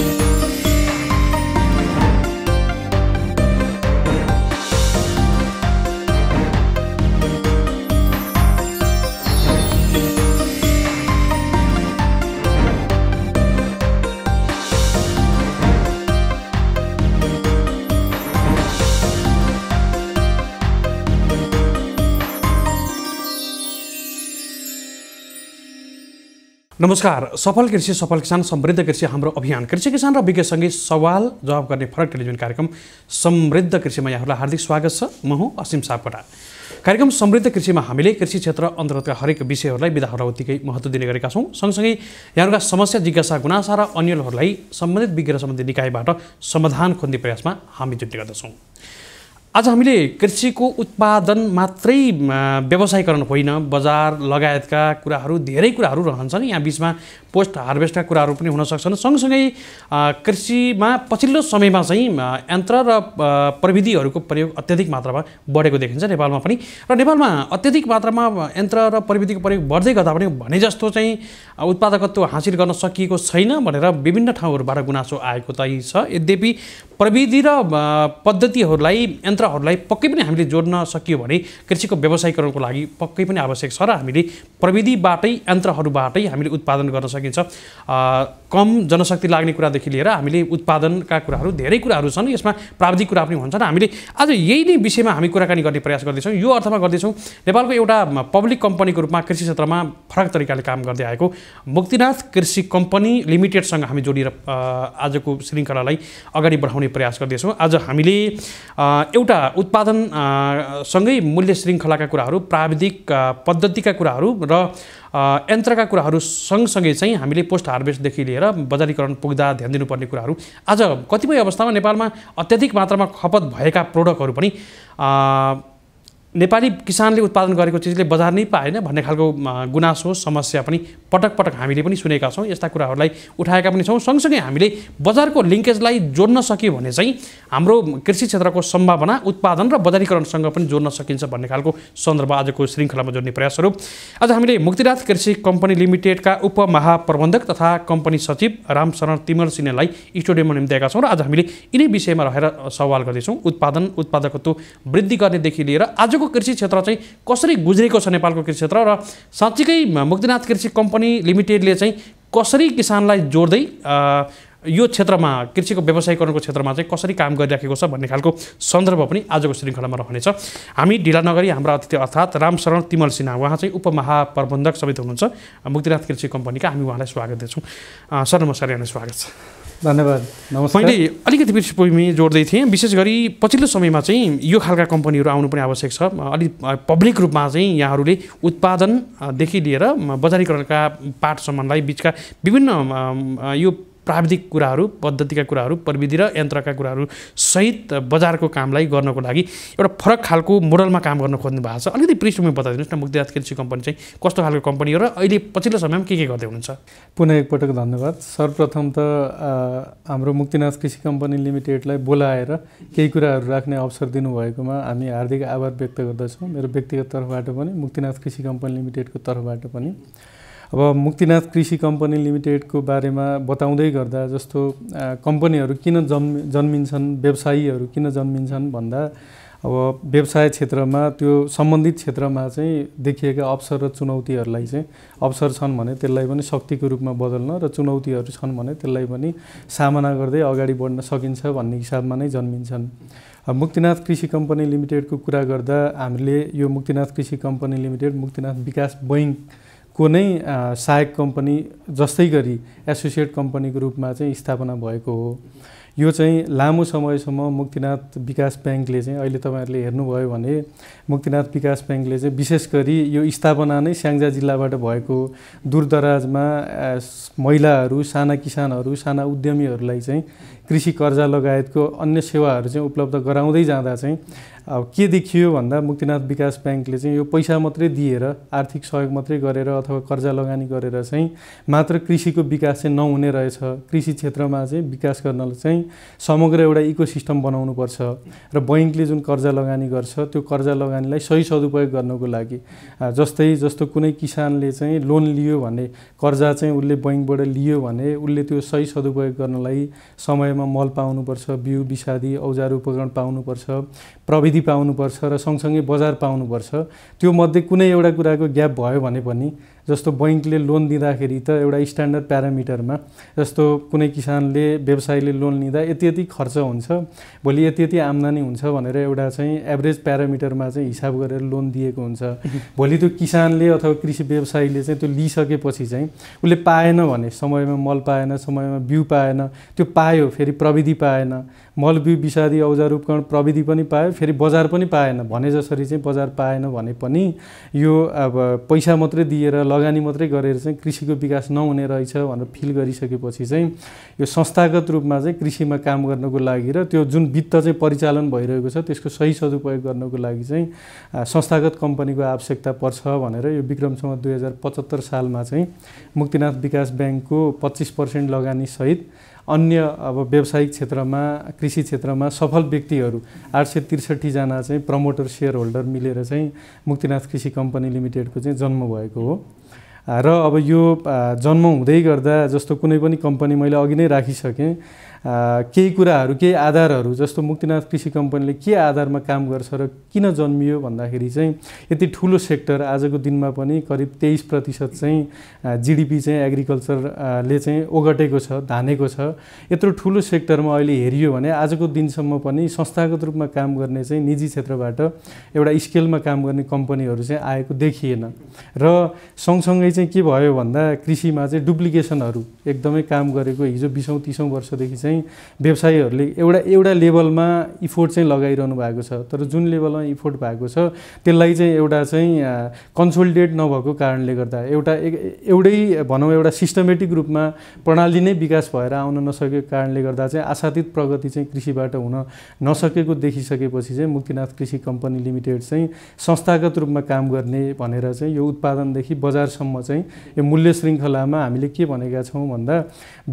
you नमस्कार सफल कृषि सफल किसान समृद्ध कृषि हाम्रो अभियान कृषि किसान र विज्ञसँगै सवाल जवाब गर्ने फरक टेलिभिजन कार्यक्रम समृद्ध कृषिमा यहाँहरूलाई हार्दिक स्वागत छ म हुँ असीम सापकोटा कार्यक्रम समृद्ध कृषिमा हामीले कृषि क्षेत्र अन्तर्गतका हरेक विषयहरूलाई विधाहरूलाई उत्तिकै महत्त्व दिने गरेका छौँ सँगसँगै यहाँहरूका समस्या जिज्ञासा गुनासा र अन्यहरूलाई सम्बन्धित विज्ञ सम्बन्धी निकायबाट समाधान खोज्ने प्रयासमा हामी जुट्ने गर्दछौँ आज हामीले कृषिको उत्पादन मात्रै व्यवसायीकरण होइन बजार लगायतका कुराहरू धेरै कुराहरू रहन्छन् यहाँ बिचमा पोस्ट हार्भेस्टका कुराहरू पनि हुनसक्छन् सँगसँगै कृषिमा पछिल्लो समयमा चाहिँ यन्त्र र प्रविधिहरूको प्रयोग अत्याधिक मात्रामा बढेको देखिन्छ नेपालमा पनि र नेपालमा अत्याधिक मात्रामा यन्त्र र प्रविधिको प्रयोग बढ्दै गर्दा पनि भने जस्तो चाहिँ उत्पादकत्व हासिल गर्न सकिएको छैन भनेर विभिन्न ठाउँहरूबाट गुनासो आएको त छ यद्यपि प्रविधि र पद्धतिहरूलाई यन्त्र कुराहरूलाई पक्कै पनि हामीले जोड्न सकियो भने कृषिको व्यवसायीकरणको लागि पक्कै पनि आवश्यक छ र हामीले प्रविधिबाटै यन्त्रहरूबाटै हामीले उत्पादन गर्न सकिन्छ कम जनशक्ति लाग्ने कुरादेखि लिएर हामीले उत्पादनका कुराहरू धेरै कुराहरू छन् यसमा प्राविधिक कुरा पनि हुन्छन् हामीले आज यही नै विषयमा हामी कुराकानी गर्ने प्रयास गर्दैछौँ यो अर्थमा गर्दैछौँ नेपालको एउटा पब्लिक कम्पनीको रूपमा कृषि क्षेत्रमा फरक तरिकाले काम गर्दै आएको मुक्तिनाथ कृषि कम्पनी लिमिटेडसँग हामी जोडिएर आजको श्रृङ्खलालाई अगाडि बढाउने प्रयास गर्दैछौँ आज हामीले एउटा एउटा उत्पादन सँगै मूल्य श्रृङ्खलाका कुराहरू प्राविधिक पद्धतिका कुराहरू र यन्त्रका कुराहरू सँगसँगै चाहिँ हामीले पोस्ट हार्भेस्टदेखि लिएर बजारीकरण पुग्दा ध्यान दिनुपर्ने कुराहरू आज कतिपय अवस्थामा नेपालमा अत्याधिक मात्रामा खपत भएका प्रोडक्टहरू पनि नेपाली किसानले उत्पादन गरेको चिजले बजार नै पाएन भन्ने खालको गुनासो समस्या पनि पटक पटक हामीले पनि सुनेका छौँ यस्ता कुराहरूलाई उठाएका पनि छौँ सँगसँगै हामीले बजारको लिङ्केजलाई जोड्न सक्यो भने चाहिँ हाम्रो कृषि क्षेत्रको सम्भावना उत्पादन र बजारीकरणसँग पनि जोड्न सकिन्छ भन्ने खालको सन्दर्भ आजको श्रृङ्खलामा जोड्ने प्रयासहरू आज हामीले मुक्तिनाथ कृषि कम्पनी लिमिटेडका उपमहाप्रबन्धक तथा कम्पनी सचिव रामशरण तिमर सिन्हालाई स्टुडियोमा निम्त्याएका छौँ र आज हामीले यिनै विषयमा रहेर सवाल गर्दैछौँ उत्पादन उत्पादकत्व वृद्धि गर्नेदेखि लिएर आजको कृषि क्षेत्र चाहिँ कसरी गुज्रेको छ नेपालको कृषि क्षेत्र र साँच्चीकै मुक्तिनाथ कृषि कम्पनी कम्पनी लिमिटेडले चाहिँ कसरी किसानलाई जोड्दै यो क्षेत्रमा कृषिको व्यवसायीकरणको क्षेत्रमा चाहिँ कसरी काम गरिराखेको छ भन्ने खालको सन्दर्भ पनि आजको श्रृङ्खलामा रहनेछ हामी ढिला नगरी हाम्रा अतिथि अर्थात् रामशरण तिमल सिन्हा उहाँ चाहिँ उपमहाप्रबन्धक समेत हुनुहुन्छ मुक्तिनाथ कृषि कम्पनीका हामी उहाँलाई स्वागत दिन्छौँ सर नमस्कार यहाँलाई स्वागत छ धन्यवाद मैले अलिकति पृष्ठभूमि जोड्दै थिएँ विशेष गरी पछिल्लो समयमा चाहिँ यो खालका कम्पनीहरू आउनु पनि आवश्यक छ अलिक पब्लिक रूपमा चाहिँ यहाँहरूले उत्पादनदेखि लिएर बजारीकरणका पाठसम्मलाई बिचका विभिन्न यो प्राविधिक कुराहरू पद्धतिका कुराहरू प्रविधि र यन्त्रका कुराहरू सहित बजारको कामलाई गर्नको लागि एउटा फरक खालको मोडलमा काम गर्न खोज्नु भएको छ अलिकति पृष्ठभूमि बताइदिनुहोस् न मुक्तिराज कृषि कम्पनी चाहिँ कस्तो खालको कम्पनी हो र अहिले पछिल्लो समयमा के के गर्दै हुनुहुन्छ पुनः एकपटक धन्यवाद सर्वप्रथम त हाम्रो मुक्तिनाथ कृषि कम्पनी लिमिटेडलाई बोलाएर केही कुराहरू राख्ने अवसर दिनुभएकोमा हामी हार्दिक आभार व्यक्त गर्दछौँ मेरो व्यक्तिगत तर्फबाट पनि मुक्तिनाथ कृषि कम्पनी लिमिटेडको तर्फबाट पनि अब मुक्तिनाथ कृषि कम्पनी लिमिटेडको बारेमा बताउँदै गर्दा जस्तो कम्पनीहरू किन जन्मि जन्मिन्छन् व्यवसायीहरू किन जन्मिन्छन् भन्दा अब व्यवसाय क्षेत्रमा त्यो सम्बन्धित क्षेत्रमा चाहिँ देखिएका अवसर र चुनौतीहरूलाई चाहिँ अवसर छन् भने त्यसलाई पनि शक्तिको रूपमा बदल्न र चुनौतीहरू छन् भने त्यसलाई पनि सामना गर्दै अगाडि बढ्न सकिन्छ भन्ने हिसाबमा नै जन्मिन्छन् मुक्तिनाथ कृषि कम्पनी लिमिटेडको कुरा गर्दा हामीले यो मुक्तिनाथ कृषि कम्पनी लिमिटेड मुक्तिनाथ विकास बैङ्क को नै सहायक कम्पनी जस्तै गरी एसोसिएट कम्पनीको रूपमा चाहिँ स्थापना भएको हो यो चाहिँ लामो समयसम्म मुक्तिनाथ विकास ब्याङ्कले चाहिँ अहिले तपाईँहरूले हेर्नुभयो भने मुक्तिनाथ विकास ब्याङ्कले चाहिँ विशेष गरी यो स्थापना नै स्याङ्जा जिल्लाबाट भएको दूरदराजमा महिलाहरू साना किसानहरू साना उद्यमीहरूलाई चाहिँ कृषि कर्जा लगायतको अन्य सेवाहरू चाहिँ उपलब्ध गराउँदै जाँदा चाहिँ अब के देखियो भन्दा मुक्तिनाथ विकास ब्याङ्कले चाहिँ यो पैसा मात्रै दिएर आर्थिक सहयोग मात्रै गरेर अथवा कर्जा लगानी गरेर चाहिँ मात्र कृषिको विकास चाहिँ नहुने रहेछ कृषि क्षेत्रमा चाहिँ विकास गर्नलाई चाहिँ समग्र एउटा इको सिस्टम बनाउनुपर्छ र बैङ्कले जुन कर्जा लगानी गर्छ त्यो कर्जा लगानीलाई सही सदुपयोग गर्नको लागि जस्तै जस्तो कुनै किसानले चाहिँ लोन लियो भने कर्जा चाहिँ उसले बैङ्कबाट लियो भने उसले त्यो सही सदुपयोग गर्नलाई समयमा मल पाउनुपर्छ बिउ विषादी औजार उपकरण पाउनुपर्छ प्रविधि पाउनुपर्छ र सँगसँगै बजार पाउनुपर्छ त्यो मध्ये कुनै एउटा कुराको ग्याप भयो भने पनि जस्तो बैङ्कले लोन दिँदाखेरि त एउटा स्ट्यान्डर्ड प्यारामिटरमा जस्तो कुनै किसानले व्यवसायले लोन लिँदा यति यति खर्च हुन्छ भोलि यति यति आम्दानी हुन्छ भनेर एउटा चाहिँ एभरेज प्यारामिटरमा चाहिँ हिसाब गरेर लोन दिएको हुन्छ भोलि त्यो किसानले अथवा कृषि व्यवसायीले चाहिँ त्यो लिइसकेपछि चाहिँ उसले पाएन भने समयमा मल पाएन समयमा बिउ पाएन त्यो पायो फेरि प्रविधि पाएन मल बिउ विषादी औजार उपकरण प्रविधि पनि पायो फेरि बजार पनि पाएन भने जसरी चाहिँ बजार पाएन भने पनि यो अब पैसा मात्रै दिएर लगानी मात्रै गरेर चाहिँ कृषिको विकास नहुने रहेछ भनेर फिल गरिसकेपछि चाहिँ यो संस्थागत रूपमा चाहिँ कृषिमा काम गर्नको लागि र त्यो जुन वित्त चाहिँ परिचालन भइरहेको छ त्यसको सही सदुपयोग गर्नको लागि चाहिँ संस्थागत कम्पनीको आवश्यकता पर्छ भनेर यो विक्रमसम्म दुई हजार पचहत्तर सालमा चाहिँ मुक्तिनाथ विकास ब्याङ्कको पच्चिस पर्सेन्ट लगानीसहित अन्य अब व्यावसायिक क्षेत्रमा कृषि क्षेत्रमा सफल व्यक्तिहरू आठ सय त्रिसठीजना चाहिँ प्रमोटर सेयर होल्डर मिलेर चाहिँ मुक्तिनाथ कृषि कम्पनी लिमिटेडको चाहिँ जन्म भएको हो र अब यो जन्म हुँदै गर्दा जस्तो कुनै पनि कम्पनी मैले अघि नै राखिसकेँ केही कुराहरू केही आधारहरू जस्तो मुक्तिनाथ कृषि कम्पनीले के आधारमा काम गर्छ र किन जन्मियो भन्दाखेरि चाहिँ यति ठुलो सेक्टर आजको दिनमा पनि करिब तेइस प्रतिशत चाहिँ जिडिपी चाहिँ एग्रिकल्चरले चाहिँ ओगटेको छ धानेको छ यत्रो ठुलो सेक्टरमा अहिले हेरियो भने आजको दिनसम्म पनि संस्थागत रूपमा काम गर्ने चाहिँ निजी क्षेत्रबाट एउटा स्केलमा काम गर्ने कम्पनीहरू चाहिँ आएको देखिएन र सँगसँगै चाहिँ के भयो भन्दा कृषिमा चाहिँ डुप्लिकेसनहरू एकदमै काम गरेको हिजो बिसौँ तिसौँ वर्षदेखि चाहिँ चाहिँ व्यवसायीहरूले एउटा एउटा लेभलमा इफोर्ट चाहिँ लगाइरहनु भएको छ तर जुन लेभलमा इफोर्ट भएको छ त्यसलाई चाहिँ एउटा चाहिँ कन्सोलिडेट नभएको कारणले गर्दा एउटा एउटै भनौँ एउटा सिस्टमेटिक रूपमा प्रणाली नै विकास भएर आउन नसकेको कारणले गर्दा चाहिँ आशातीत प्रगति चाहिँ कृषिबाट हुन नसकेको देखिसकेपछि चाहिँ मुक्तिनाथ कृषि कम्पनी लिमिटेड चाहिँ संस्थागत रूपमा काम गर्ने भनेर चाहिँ यो उत्पादनदेखि बजारसम्म चाहिँ यो मूल्य श्रृङ्खलामा हामीले के भनेका छौँ भन्दा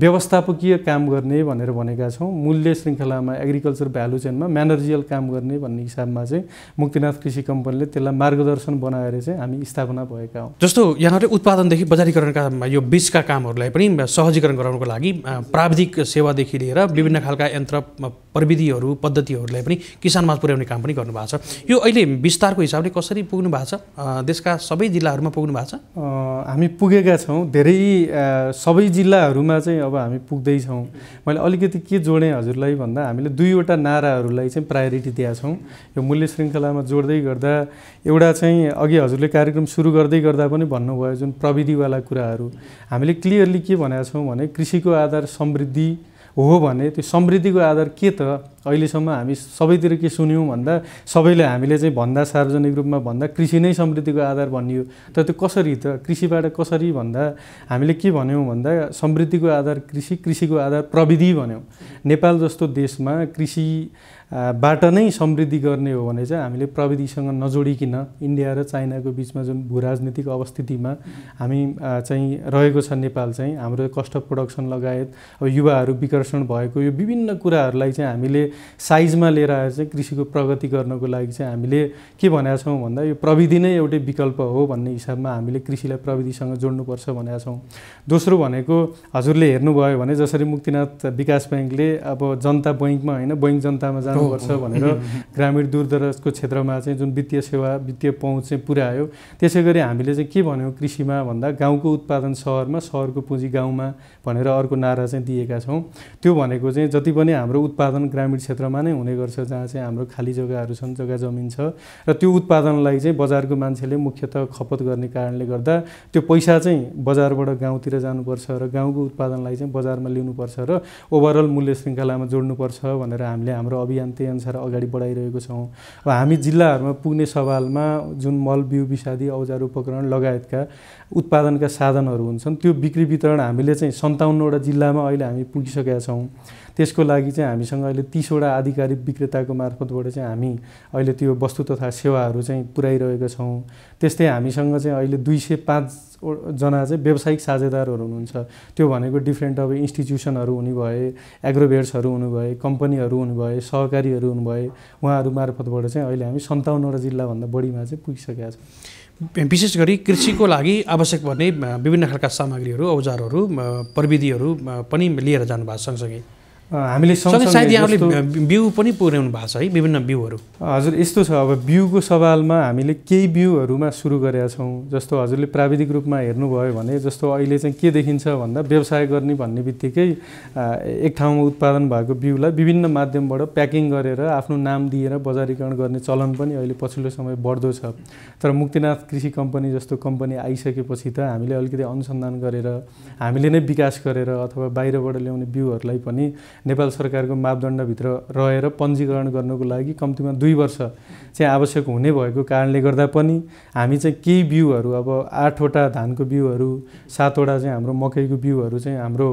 व्यवस्थापकीय काम गर्ने भनेर भनेर भनेका छौँ मूल्य श्रृङ्खलामा एग्रिकल्चर भ्यालु चेनमा म्यानर्जियल काम गर्ने भन्ने हिसाबमा चाहिँ मुक्तिनाथ कृषि कम्पनीले त्यसलाई मार्गदर्शन बनाएर चाहिँ हामी स्थापना भएका हौँ जस्तो यहाँहरूले उत्पादनदेखि बजारीकरणका यो बिचका कामहरूलाई पनि सहजीकरण गराउनको लागि प्राविधिक सेवादेखि लिएर विभिन्न खालका यन्त्र प्रविधिहरू पद्धतिहरूलाई पनि किसानमा पुर्याउने काम पनि गर्नुभएको छ यो अहिले विस्तारको हिसाबले कसरी पुग्नु भएको छ देशका सबै जिल्लाहरूमा पुग्नु भएको छ हामी पुगेका छौँ धेरै सबै जिल्लाहरूमा चाहिँ अब हामी पुग्दैछौँ मैले अलिकति के जोडेँ हजुरलाई भन्दा हामीले दुईवटा नाराहरूलाई चाहिँ प्रायोरिटी दिएका छौँ यो मूल्य श्रृङ्खलामा जोड्दै गर्दा एउटा चाहिँ अघि हजुरले कार्यक्रम सुरु गर्दै गर्दा पनि भन्नुभयो जुन प्रविधिवाला कुराहरू हामीले क्लियरली के भनेका छौँ भने कृषिको आधार समृद्धि हो भने त्यो समृद्धिको आधार के त अहिलेसम्म हामी सबैतिर के सुन्यौँ भन्दा सबैले हामीले चाहिँ भन्दा सार्वजनिक रूपमा भन्दा कृषि नै समृद्धिको आधार भनियो तर त्यो कसरी त कृषिबाट कसरी भन्दा हामीले के भन्यौँ भन्दा समृद्धिको आधार कृषि कृषिको आधार प्रविधि भन्यौँ नेपाल जस्तो देशमा कृषि बाट नै समृद्धि गर्ने हो भने चाहिँ हामीले प्रविधिसँग नजोडिकन इन्डिया र चाइनाको बिचमा जुन भूराजनीतिक अवस्थितिमा हामी चाहिँ रहेको छ नेपाल चाहिँ हाम्रो कस्ट अफ प्रोडक्सन लगायत अब युवाहरू विकर्षण भएको यो विभिन्न कुराहरूलाई चाहिँ हामीले साइजमा लिएर आएर चाहिँ कृषिको प्रगति गर्नको लागि चाहिँ हामीले के भनेका छौँ भन्दा यो प्रविधि नै एउटै विकल्प हो भन्ने हिसाबमा हामीले कृषिलाई प्रविधिसँग जोड्नुपर्छ भनेका छौँ दोस्रो भनेको हजुरले हेर्नुभयो भने जसरी मुक्तिनाथ विकास ब्याङ्कले अब जनता बैङ्कमा होइन बैङ्क जनतामा जानु गर्छ भनेर ग्रामीण दूरदराजको क्षेत्रमा चाहिँ जुन वित्तीय सेवा वित्तीय पहुँच चाहिँ पुऱ्यायो त्यसै गरी हामीले चाहिँ के भन्यौँ कृषिमा भन्दा गाउँको उत्पादन सहरमा सहरको पुँजी गाउँमा भनेर अर्को नारा चाहिँ दिएका छौँ त्यो भनेको चाहिँ जति पनि हाम्रो उत्पादन ग्रामीण क्षेत्रमा नै हुने गर्छ जहाँ चाहिँ हाम्रो खाली जग्गाहरू छन् जग्गा जमिन छ र त्यो उत्पादनलाई चाहिँ बजारको मान्छेले मुख्यत खपत गर्ने कारणले गर्दा त्यो पैसा चाहिँ बजारबाट गाउँतिर जानुपर्छ र गाउँको उत्पादनलाई चाहिँ बजारमा ल्याउनुपर्छ र ओभरअल मूल्य श्रृङ्खलामा जोड्नुपर्छ भनेर हामीले हाम्रो अभियान अभियान त्यही अनुसार अगाडि बढाइरहेको छौँ अब हामी जिल्लाहरूमा पुग्ने सवालमा जुन मल बिउ विषादी औजार उपकरण लगायतका उत्पादनका साधनहरू हुन्छन् त्यो बिक्री वितरण हामीले चाहिँ सन्ताउन्नवटा जिल्लामा अहिले हामी पुगिसकेका छौँ त्यसको लागि चाहिँ हामीसँग अहिले तिसवटा आधिकारिक विक्रेताको मार्फतबाट चाहिँ हामी अहिले त्यो वस्तु तथा सेवाहरू चाहिँ पुर्याइरहेका छौँ त्यस्तै हामीसँग चाहिँ अहिले दुई सय पाँच जना चाहिँ व्यावसायिक साझेदारहरू हुनुहुन्छ त्यो भनेको डिफ्रेन्ट अब इन्स्टिट्युसनहरू हुने भए एग्रोभेट्सहरू हुनुभए कम्पनीहरू हुनुभए सहकारीहरू हुनुभए उहाँहरू मार्फतबाट चाहिँ अहिले हामी सन्ताउन्नवटा जिल्लाभन्दा बढीमा चाहिँ पुगिसकेका छौँ विशेष गरी कृषिको लागि आवश्यक पर्ने विभिन्न खालका सामग्रीहरू औजारहरू प्रविधिहरू पनि लिएर जानुभएको सँगसँगै हामीले सायद यहाँले बिउ पनि पुर्याउनु भएको छ है विभिन्न बिउहरू हजुर यस्तो छ अब बिउको सवालमा हामीले केही बिउहरूमा सुरु गरेका छौँ जस्तो हजुरले प्राविधिक रूपमा हेर्नुभयो भने जस्तो अहिले चाहिँ के देखिन्छ भन्दा व्यवसाय गर्ने भन्ने बित्तिकै एक ठाउँमा उत्पादन भएको बिउलाई विभिन्न माध्यमबाट प्याकिङ गरेर आफ्नो नाम दिएर बजारीकरण गर्ने चलन पनि अहिले पछिल्लो समय बढ्दो छ तर मुक्तिनाथ कृषि कम्पनी जस्तो कम्पनी आइसकेपछि त हामीले अलिकति अनुसन्धान गरेर हामीले नै विकास गरेर अथवा बाहिरबाट ल्याउने बिउहरूलाई पनि नेपाल सरकारको मापदण्डभित्र रहेर पञ्जीकरण गर्नको लागि कम्तीमा दुई वर्ष चाहिँ आवश्यक हुने भएको कारणले गर्दा पनि हामी चाहिँ केही बिउहरू अब आठवटा धानको बिउहरू सातवटा चाहिँ हाम्रो मकैको बिउहरू चाहिँ हाम्रो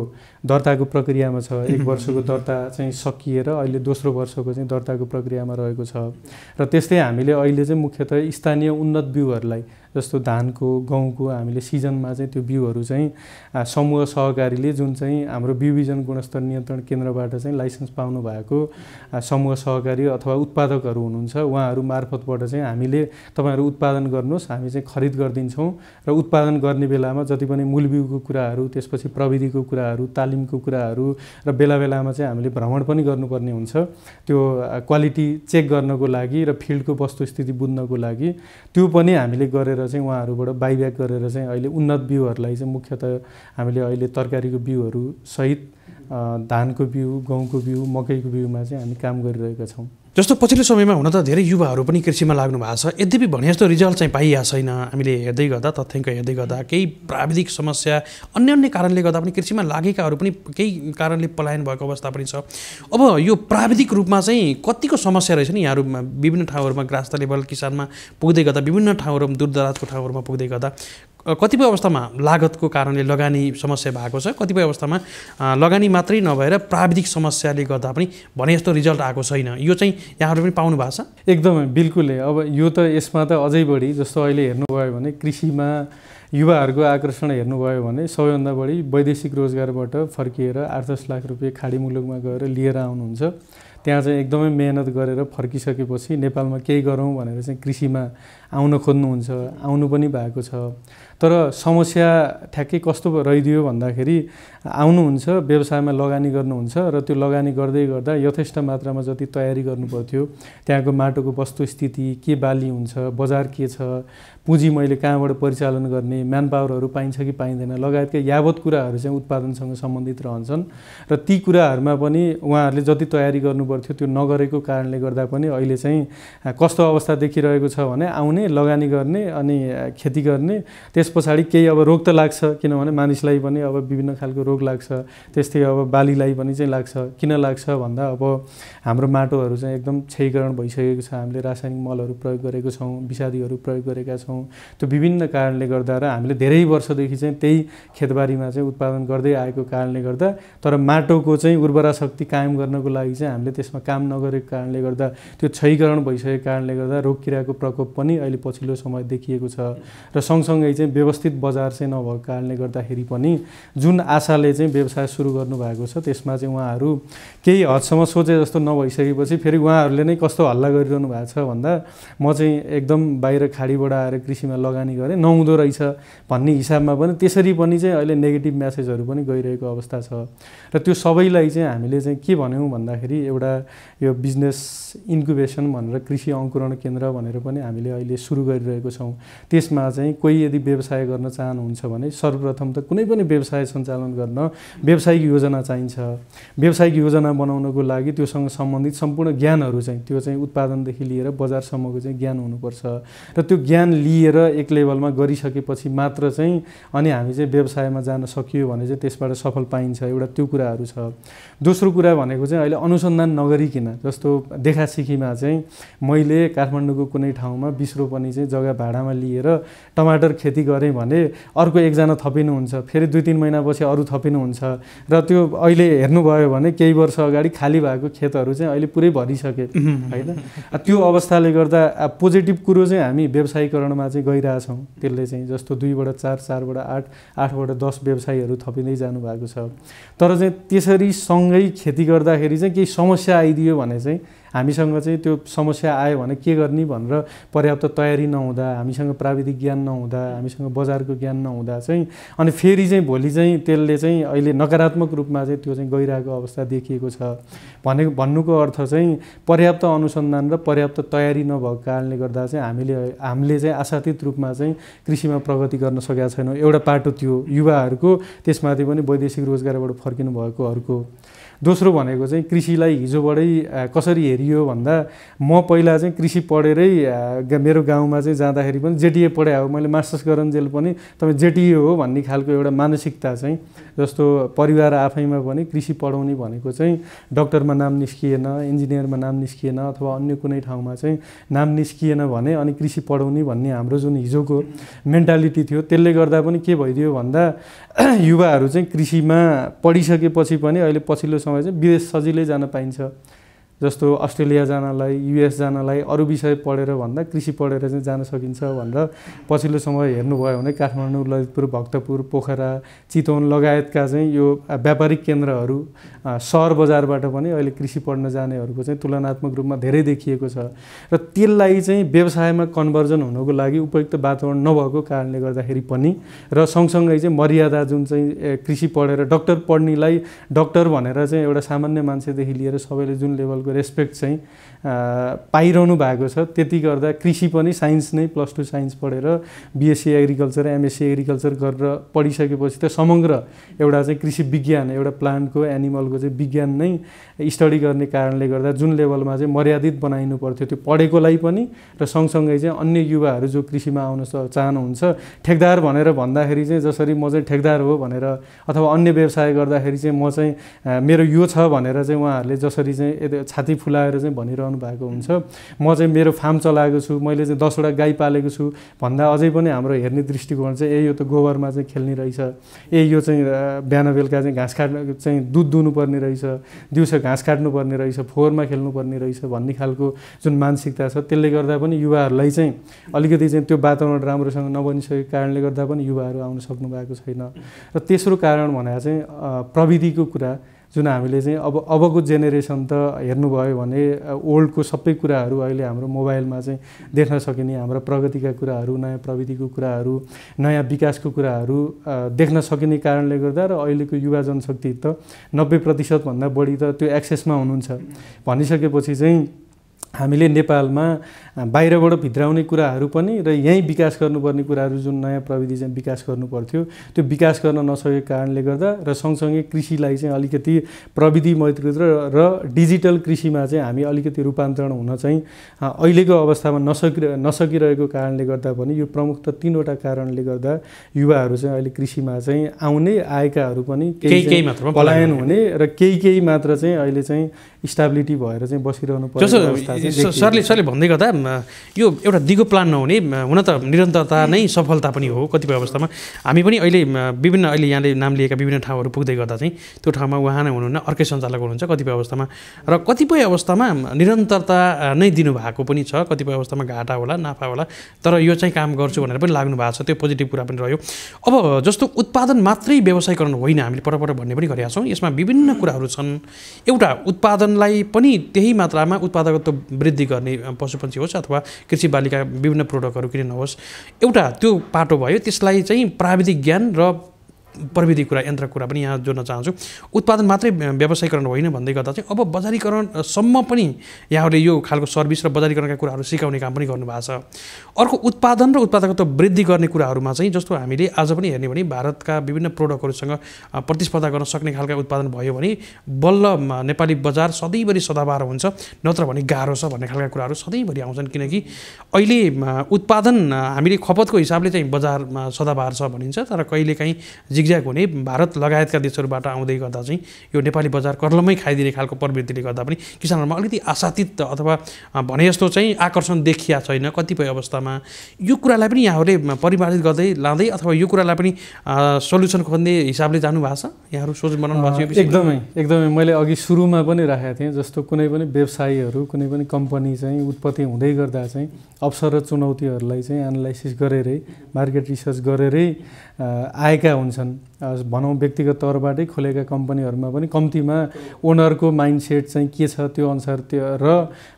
दर्ताको प्रक्रियामा छ एक वर्षको दर्ता चाहिँ सकिएर अहिले दोस्रो वर्षको चाहिँ दर्ताको प्रक्रियामा रहेको छ र त्यस्तै हामीले अहिले चाहिँ मुख्यतः स्थानीय उन्नत बिउहरूलाई जस्तो धानको गहुँको हामीले सिजनमा चाहिँ त्यो बिउहरू चाहिँ समूह सहकारीले जुन चाहिँ हाम्रो बिउ बिजन गुणस्तर नियन्त्रण केन्द्रबाट चाहिँ लाइसेन्स पाउनु भएको समूह सहकारी अथवा उत्पादकहरू हुनुहुन्छ उहाँहरू मार्फतबाट चाहिँ हामीले तपाईँहरू उत्पादन गर्नुहोस् हामी चाहिँ खरिद गरिदिन्छौँ र उत्पादन गर्ने बेलामा जति पनि मूल बिउको कुराहरू त्यसपछि प्रविधिको कुराहरू ताल तालिमको कुराहरू र बेला बेलामा चाहिँ हामीले भ्रमण पनि गर्नुपर्ने हुन्छ त्यो क्वालिटी चेक गर्नको लागि र फिल्डको वस्तुस्थिति बुझ्नको लागि त्यो पनि हामीले गरेर चाहिँ उहाँहरूबाट बाइब्याक गरेर चाहिँ अहिले उन्नत बिउहरूलाई चाहिँ मुख्यतः हामीले अहिले तरकारीको बिउहरू सहित धानको बिउ गहुँको बिउ मकैको बिउमा चाहिँ हामी काम गरिरहेका छौँ जस्तो पछिल्लो समयमा हुन त धेरै युवाहरू पनि कृषिमा लाग्नु भएको छ यद्यपि भने जस्तो रिजल्ट चाहिँ पाइएको छैन हामीले हेर्दै गर्दा तथ्याङ्क हेर्दै गर्दा केही प्राविधिक समस्या अन्य अन्य कारणले गर्दा पनि कृषिमा लागेकाहरू पनि केही कारणले पलायन भएको अवस्था पनि छ अब यो प्राविधिक रूपमा चाहिँ कतिको समस्या रहेछ नि यहाँहरू विभिन्न ठाउँहरूमा ग्रास लेभल किसानमा पुग्दै गर्दा विभिन्न ठाउँहरू दूरदराजको ठाउँहरूमा पुग्दै गर्दा कतिपय अवस्थामा लागतको कारणले लगानी समस्या भएको छ कतिपय अवस्थामा लगानी मात्रै नभएर प्राविधिक समस्याले गर्दा पनि भने जस्तो रिजल्ट आएको छैन यो चाहिँ यहाँहरू पनि पाउनु भएको छ एकदमै बिल्कुलै अब यो त यसमा त अझै बढी जस्तो अहिले हेर्नुभयो भने कृषिमा युवाहरूको आकर्षण हेर्नुभयो भने सबैभन्दा बढी वैदेशिक रोजगारबाट फर्किएर आठ दस लाख रुपियाँ खाडी मुलुकमा गएर लिएर आउनुहुन्छ त्यहाँ चाहिँ एकदमै मेहनत गरेर फर्किसकेपछि नेपालमा केही गरौँ भनेर चाहिँ कृषिमा आउन खोज्नुहुन्छ आउनु पनि भएको छ तर समस्या ठ्याक्कै कस्तो रहिदियो भन्दाखेरि आउनुहुन्छ व्यवसायमा लगानी गर्नुहुन्छ र त्यो लगानी गर्दै गर्दा यथेष्ट मात्रामा जति तयारी गर्नु पर्थ्यो त्यहाँको माटोको वस्तुस्थिति के बाली हुन्छ बजार के छ पुँजी मैले कहाँबाट परिचालन गर्ने म्यान पावरहरू पाइन्छ कि पाइँदैन लगायतका यावत कुराहरू चाहिँ उत्पादनसँग सम्बन्धित रहन्छन् र ती कुराहरूमा पनि उहाँहरूले जति तयारी गर्नु त्यो नगरेको कारणले गर्दा पनि अहिले चाहिँ कस्तो अवस्था देखिरहेको छ भने आउने गर्ने लगानी गर्ने अनि खेती गर्ने त्यस पछाडि केही अब रोग त लाग्छ किनभने मानिसलाई पनि अब विभिन्न खालको रोग लाग्छ त्यस्तै अब बालीलाई पनि चाहिँ लाग्छ किन लाग्छ भन्दा अब हाम्रो माटोहरू चाहिँ एकदम क्षयीकरण भइसकेको छ हामीले रासायनिक मलहरू प्रयोग गरेको छौँ विषादीहरू प्रयोग गरेका छौँ त्यो विभिन्न कारणले गर्दा र हामीले धेरै वर्षदेखि चाहिँ त्यही खेतबारीमा चाहिँ उत्पादन गर्दै आएको कारणले गर्दा तर माटोको चाहिँ उर्वरा शक्ति कायम गर्नको लागि चाहिँ हामीले त्यसमा काम नगरेको कारणले गर्दा त्यो क्षयीकरण भइसकेको कारणले गर्दा रोग किराको प्रकोप पनि अहिले अहिले पछिल्लो समय देखिएको छ र सँगसँगै चाहिँ व्यवस्थित बजार चाहिँ नभएको कारणले गर्दाखेरि पनि जुन आशाले चाहिँ व्यवसाय सुरु गर्नुभएको छ त्यसमा चाहिँ उहाँहरू केही हदसम्म सोचे जस्तो नभइसकेपछि फेरि उहाँहरूले नै कस्तो हल्ला गरिरहनु भएको छ भन्दा म चाहिँ एकदम बाहिर खाडीबाट आएर कृषिमा लगानी गरेँ नहुँदो रहेछ भन्ने हिसाबमा पनि त्यसरी पनि चाहिँ अहिले नेगेटिभ म्यासेजहरू पनि गइरहेको अवस्था छ र त्यो सबैलाई चाहिँ हामीले चाहिँ के भन्यौँ भन्दाखेरि एउटा यो बिजनेस इन्क्युबेसन भनेर कृषि अङ्कुरण केन्द्र भनेर पनि हामीले अहिले सुरु गरिरहेको छौँ त्यसमा चाहिँ कोही यदि व्यवसाय गर्न चाहनुहुन्छ भने सर्वप्रथम त कुनै पनि व्यवसाय सञ्चालन गर्न व्यावसायिक योजना चाहिन्छ व्यावसायिक योजना बनाउनको लागि त्योसँग सम्बन्धित सम्पूर्ण ज्ञानहरू चाहिँ त्यो चाहिँ उत्पादनदेखि लिएर बजारसम्मको चाहिँ ज्ञान हुनुपर्छ र त्यो ज्ञान लिएर एक लेभलमा गरिसकेपछि मात्र चाहिँ अनि हामी चाहिँ व्यवसायमा जान सकियो भने चाहिँ त्यसबाट सफल पाइन्छ एउटा त्यो कुराहरू छ दोस्रो कुरा भनेको चाहिँ अहिले अनुसन्धान नगरिकन जस्तो देखासिखीमा चाहिँ मैले काठमाडौँको कुनै ठाउँमा बिस रोपनी चाहिँ जग्गा भाडामा लिएर टमाटर खेती गरेँ भने अर्को एकजना थपिनुहुन्छ फेरि दुई तिन महिनापछि अरू थपिनुहुन्छ र त्यो अहिले हेर्नुभयो भने केही वर्ष अगाडि खाली भएको खेतहरू चाहिँ अहिले पुरै भरिसके होइन त्यो अवस्थाले गर्दा पोजिटिभ कुरो चाहिँ हामी व्यवसायीकरणमा चाहिँ गइरहेछौँ त्यसले चाहिँ जस्तो दुईबाट चार चारबाट आठ आठबाट दस व्यवसायीहरू थपिँदै भएको छ तर चाहिँ त्यसरी सँगै खेती गर्दाखेरि चाहिँ केही समस्या आइदियो भने चाहिँ हामीसँग चाहिँ त्यो समस्या आयो भने के गर्ने भनेर पर्याप्त तयारी नहुँदा हामीसँग प्राविधिक ज्ञान नहुँदा हामीसँग बजारको ज्ञान नहुँदा चाहिँ अनि फेरि चाहिँ भोलि चाहिँ त्यसले चाहिँ अहिले नकारात्मक रूपमा चाहिँ त्यो चाहिँ गइरहेको अवस्था देखिएको छ भने भन्नुको अर्थ चाहिँ पर्याप्त अनुसन्धान र पर्याप्त तयारी नभएको कारणले गर्दा चाहिँ हामीले हामीले चाहिँ आशातीत रूपमा चाहिँ कृषिमा प्रगति गर्न सकेका छैनौँ एउटा पाटो त्यो युवाहरूको त्यसमाथि पनि वैदेशिक रोजगारबाट फर्किनु भएकोहरूको दोस्रो भनेको चाहिँ कृषिलाई हिजोबाटै कसरी हेरियो भन्दा म पहिला चाहिँ कृषि पढेरै मेरो गाउँमा चाहिँ जाँदाखेरि पनि जेटिए पढाए हो मैले मास्टर्स गरन्जेल पनि तपाईँ जेटिए हो भन्ने खालको एउटा मानसिकता चाहिँ जस्तो परिवार आफैमा पनि कृषि पढाउने भनेको चाहिँ डक्टरमा नाम निस्किएन इन्जिनियरमा नाम निस्किएन अथवा अन्य कुनै ठाउँमा चाहिँ नाम निस्किएन भने अनि कृषि पढाउने भन्ने हाम्रो जुन हिजोको मेन्टालिटी थियो त्यसले गर्दा पनि के भइदियो भन्दा युवाहरू चाहिँ कृषिमा पढिसकेपछि पनि अहिले पछिल्लो समय चाहिँ विदेश सजिलै जान पाइन्छ जस्तो अस्ट्रेलिया जानलाई युएस जानलाई अरू विषय पढेर भन्दा कृषि पढेर चाहिँ जान सकिन्छ भनेर पछिल्लो समय हेर्नुभयो भने काठमाडौँ ललितपुर भक्तपुर पोखरा चितवन लगायतका चाहिँ यो व्यापारिक केन्द्रहरू सहर बजारबाट पनि अहिले कृषि पढ्न जानेहरूको चाहिँ तुलनात्मक रूपमा धेरै देखिएको छ र त्यसलाई चाहिँ व्यवसायमा कन्भर्जन हुनुको लागि उपयुक्त वातावरण नभएको कारणले गर्दाखेरि पनि र सँगसँगै चाहिँ मर्यादा जुन चाहिँ कृषि पढेर डक्टर पढ्नेलाई डक्टर भनेर चाहिँ एउटा सामान्य मान्छेदेखि लिएर सबैले जुन लेभलको respektsejnë पाइरहनु भएको छ त्यति गर्दा कृषि पनि साइन्स नै प्लस टू साइन्स पढेर बिएससी एग्रिकल्चर एमएससी एग्रिकल्चर गरेर पढिसकेपछि त समग्र एउटा चाहिँ कृषि विज्ञान एउटा प्लान्टको एनिमलको चाहिँ विज्ञान नै स्टडी गर्ने कारणले गर्दा जुन लेभलमा चाहिँ मर्यादित बनाइनु पर्थ्यो त्यो पढेकोलाई पनि र सँगसँगै चाहिँ अन्य युवाहरू जो कृषिमा आउन चाहनुहुन्छ ठेकदार भनेर भन्दाखेरि चाहिँ जसरी म चाहिँ ठेकदार हो भनेर अथवा अन्य व्यवसाय गर्दाखेरि चाहिँ म चाहिँ मेरो यो छ भनेर चाहिँ उहाँहरूले जसरी चाहिँ छाती फुलाएर चाहिँ भनिरहनु चलाउनु भएको हुन्छ म चाहिँ मेरो फार्म चलाएको छु मैले चाहिँ दसवटा गाई पालेको छु भन्दा अझै पनि हाम्रो हेर्ने दृष्टिकोण चाहिँ ए यो त गोबरमा चाहिँ खेल्ने रहेछ ए यो चाहिँ बिहान बेलुका चाहिँ घाँस काट्न चाहिँ दुध पर्ने रहेछ दिउँसो घाँस काट्नुपर्ने रहेछ फोहोरमा खेल्नुपर्ने रहेछ भन्ने खालको जुन मानसिकता छ त्यसले गर्दा पनि युवाहरूलाई चाहिँ अलिकति चाहिँ त्यो वातावरण राम्रोसँग नबनिसकेको कारणले गर्दा पनि युवाहरू आउन सक्नु भएको छैन र तेस्रो कारण भनेर चाहिँ प्रविधिको कुरा जुन हामीले चाहिँ अब अबको जेनेरेसन त हेर्नुभयो भने ओल्डको सबै कुराहरू अहिले हाम्रो मोबाइलमा चाहिँ देख्न सकिने हाम्रा प्रगतिका कुराहरू नयाँ प्रविधिको कुराहरू नयाँ विकासको कुराहरू देख्न सकिने कारणले गर्दा र अहिलेको युवा जनशक्ति त नब्बे प्रतिशतभन्दा बढी त त्यो एक्सेसमा हुनुहुन्छ भनिसकेपछि चाहिँ हामीले नेपालमा बाहिरबाट भित्राउने कुराहरू पनि र यहीँ विकास गर्नुपर्ने कुराहरू जुन नयाँ प्रविधि चाहिँ विकास गर्नु पर्थ्यो त्यो विकास गर्न नसकेको कारणले गर्दा र सँगसँगै कृषिलाई चाहिँ अलिकति प्रविधि मैत्री र र डिजिटल कृषिमा चाहिँ हामी अलिकति रूपान्तरण हुन चाहिँ अहिलेको अवस्थामा नसकि नसकिरहेको कारणले गर्दा पनि यो प्रमुख त तिनवटा कारणले गर्दा युवाहरू चाहिँ अहिले कृषिमा चाहिँ आउने आएकाहरू पनि केही केही मात्र पलायन हुने र केही केही मात्र चाहिँ अहिले चाहिँ स्टाबिलिटी भएर चाहिँ बसिरहनु पर्छ सरले सरले भन्दै गर्दा यो एउटा दिगो प्लान नहुने हुन त निरन्तरता नै सफलता पनि हो कतिपय अवस्थामा हामी पनि अहिले विभिन्न अहिले यहाँले नाम लिएका विभिन्न ठाउँहरू पुग्दै गर्दा चाहिँ त्यो ठाउँमा उहाँ नै हुनुहुन्न अर्कै सञ्चालक हुनुहुन्छ कतिपय अवस्थामा र कतिपय अवस्थामा निरन्तरता नै दिनुभएको पनि छ कतिपय अवस्थामा घाटा होला नाफा होला तर यो चाहिँ काम गर्छु भनेर पनि लाग्नु भएको छ त्यो पोजिटिभ कुरा पनि रह्यो अब जस्तो उत्पादन मात्रै व्यवसायीकरण होइन हामीले परपर भन्ने पनि गरेका छौँ यसमा विभिन्न कुराहरू छन् एउटा उत्पादनलाई पनि त्यही मात्रामा उत्पादकत्व वृद्धि गर्ने पशुपन्छी होस् नहोस् अथवा कृषि बालिका विभिन्न प्रोडक्टहरू किन नहोस् एउटा त्यो पाटो भयो त्यसलाई चाहिँ प्राविधिक ज्ञान र प्रविधि कुरा यन्त्र कुरा पनि यहाँ जोड्न चाहन्छु उत्पादन मात्रै व्यवसायीकरण होइन भन्दै गर्दा चाहिँ अब बजारीकरणसम्म पनि यहाँहरूले यो खालको सर्भिस र बजारीकरणका कुराहरू सिकाउने काम पनि गर्नुभएको छ अर्को उत्पादन र उत्पादकत्व वृद्धि गर्ने कुराहरूमा चाहिँ जस्तो हामीले आज पनि हेर्ने भने भारतका विभिन्न प्रोडक्टहरूसँग प्रतिस्पर्धा गर्न सक्ने खालका उत्पादन भयो भने बल्ल नेपाली बजार सधैँभरि सदाबार हुन्छ नत्र भने गाह्रो छ भन्ने खालका कुराहरू सधैँभरि आउँछन् किनकि अहिले उत्पादन हामीले खपतको हिसाबले चाहिँ बजारमा सदाबार छ भनिन्छ तर कहिलेकाहीँ जिग्ज्याग हुने भारत लगायतका देशहरूबाट आउँदै गर्दा चाहिँ यो नेपाली बजार कर्लमै खाइदिने खालको प्रवृत्तिले गर्दा पनि किसानहरूमा अलिकति आशातीत अथवा भने जस्तो चाहिँ आकर्षण देखिया छैन कतिपय अब अवस्थामा यो कुरालाई पनि यहाँहरूले परिमार्जित गर्दै लाँदै अथवा यो कुरालाई पनि सोल्युसन खोज्ने हिसाबले जानु भएको छ यहाँहरू सोच बनाउनु भएको छ एकदमै एकदमै मैले अघि सुरुमा पनि राखेको थिएँ जस्तो कुनै पनि व्यवसायीहरू कुनै पनि कम्पनी चाहिँ उत्पत्ति हुँदै गर्दा चाहिँ अवसर र चुनौतीहरूलाई चाहिँ एनालाइसिस गरेरै मार्केट रिसर्च गरेरै आएका हुन्छन् भनौँ व्यक्तिगत तौरबाटै खोलेका कम्पनीहरूमा पनि कम्तीमा ओनरको माइन्डसेट चाहिँ के छ त्यो अनुसार त्यो र